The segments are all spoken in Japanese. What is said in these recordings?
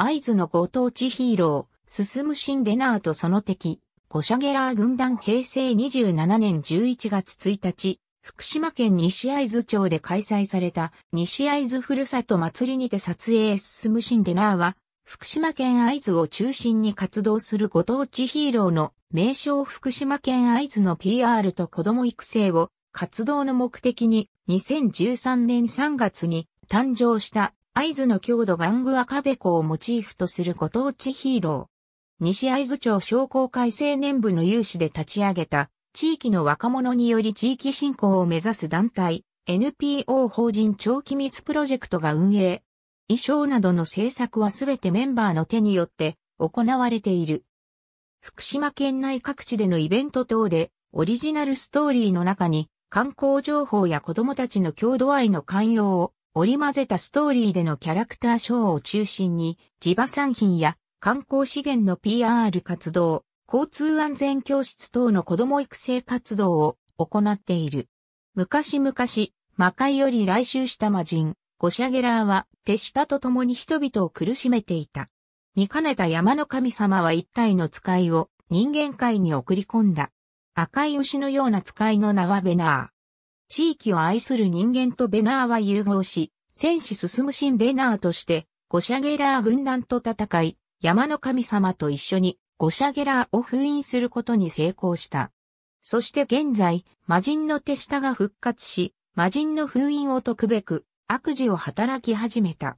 合図のご当地ヒーロー、進む新レナーとその敵、コシャゲラー軍団平成27年11月1日、福島県西合図町で開催された西合図ふるさと祭りにて撮影進むシンデナーは、福島県合図を中心に活動するご当地ヒーローの名称福島県合図の PR と子供育成を活動の目的に2013年3月に誕生した会津の郷土玩具赤べこをモチーフとするご当地ヒーロー。西会津町商工会青年部の有志で立ち上げた、地域の若者により地域振興を目指す団体、NPO 法人長期密プロジェクトが運営。衣装などの制作はすべてメンバーの手によって行われている。福島県内各地でのイベント等で、オリジナルストーリーの中に、観光情報や子供たちの郷土愛の寛容を織り混ぜたストーリーでのキャラクターショーを中心に、地場産品や観光資源の PR 活動、交通安全教室等の子供育成活動を行っている。昔々、魔界より来襲した魔人、ゴシャゲラーは手下と共に人々を苦しめていた。見かねた山の神様は一体の使いを人間界に送り込んだ。赤い牛のような使いの名はベナー。地域を愛する人間とベナーは融合し、戦士進む新ベナーとして、ゴシャゲラー軍団と戦い、山の神様と一緒にゴシャゲラーを封印することに成功した。そして現在、魔人の手下が復活し、魔人の封印を解くべく、悪事を働き始めた。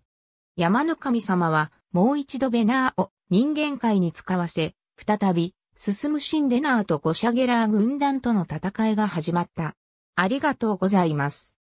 山の神様は、もう一度ベナーを人間界に使わせ、再び、進むシンデナーとゴシャゲラー軍団との戦いが始まった。ありがとうございます。